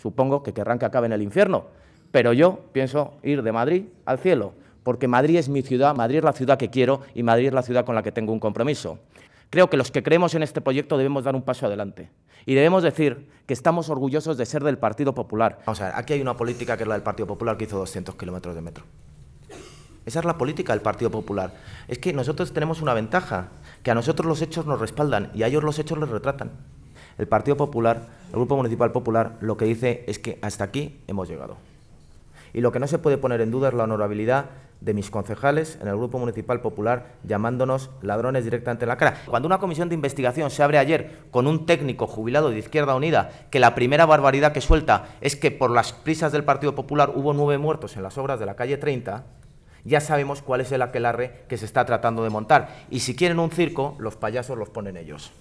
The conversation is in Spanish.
Supongo que querrán que acabe en el infierno, pero yo pienso ir de Madrid al cielo, porque Madrid es mi ciudad, Madrid es la ciudad que quiero y Madrid es la ciudad con la que tengo un compromiso. Creo que los que creemos en este proyecto debemos dar un paso adelante y debemos decir que estamos orgullosos de ser del Partido Popular. Vamos a ver, aquí hay una política que es la del Partido Popular que hizo 200 kilómetros de metro. Esa es la política del Partido Popular. Es que nosotros tenemos una ventaja, que a nosotros los hechos nos respaldan y a ellos los hechos les retratan. El Partido Popular el Grupo Municipal Popular lo que dice es que hasta aquí hemos llegado. Y lo que no se puede poner en duda es la honorabilidad de mis concejales en el Grupo Municipal Popular llamándonos ladrones directamente en la cara. Cuando una comisión de investigación se abre ayer con un técnico jubilado de Izquierda Unida, que la primera barbaridad que suelta es que por las prisas del Partido Popular hubo nueve muertos en las obras de la calle 30, ya sabemos cuál es el aquelarre que se está tratando de montar. Y si quieren un circo, los payasos los ponen ellos.